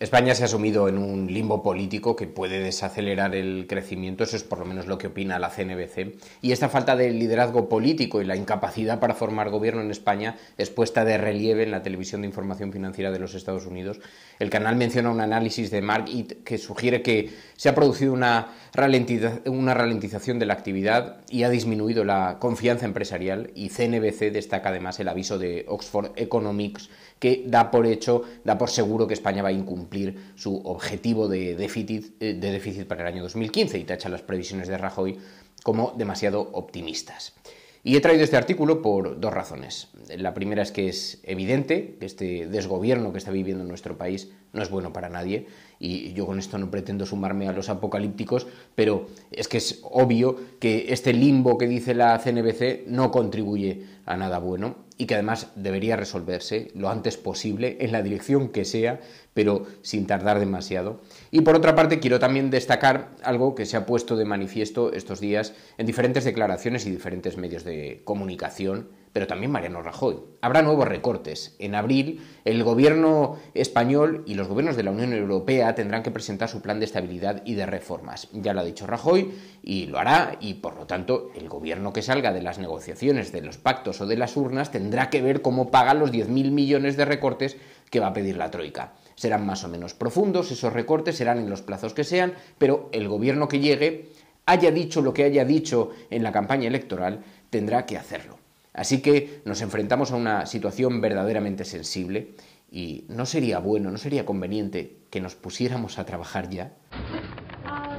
España se ha sumido en un limbo político que puede desacelerar el crecimiento, eso es por lo menos lo que opina la CNBC, y esta falta de liderazgo político y la incapacidad para formar gobierno en España es puesta de relieve en la televisión de información financiera de los Estados Unidos. El canal menciona un análisis de Mark Eat que sugiere que se ha producido una, una ralentización de la actividad y ha disminuido la confianza empresarial y CNBC destaca además el aviso de Oxford Economics que da por hecho, da por seguro que España va a incumplir cumplir su objetivo de déficit, eh, para el año 2015 y tacha las previsiones de Rajoy como demasiado optimistas. Y he traído este artículo por dos razones. La primera es que es evidente que este desgobierno que está viviendo nuestro país no es bueno para nadie, y yo con esto no pretendo sumarme a los apocalípticos, pero es que es obvio que este limbo que dice la CNBC no contribuye a nada bueno y que además debería resolverse lo antes posible en la dirección que sea, pero sin tardar demasiado. Y por otra parte, quiero también destacar algo que se ha puesto de manifiesto estos días en diferentes declaraciones y diferentes medios de comunicación pero también Mariano Rajoy. Habrá nuevos recortes. En abril, el gobierno español y los gobiernos de la Unión Europea tendrán que presentar su plan de estabilidad y de reformas. Ya lo ha dicho Rajoy y lo hará, y por lo tanto, el gobierno que salga de las negociaciones, de los pactos o de las urnas tendrá que ver cómo paga los 10.000 millones de recortes que va a pedir la Troika. Serán más o menos profundos, esos recortes serán en los plazos que sean, pero el gobierno que llegue, haya dicho lo que haya dicho en la campaña electoral, tendrá que hacerlo. Así que nos enfrentamos a una situación verdaderamente sensible y no sería bueno, no sería conveniente que nos pusiéramos a trabajar ya. Ah.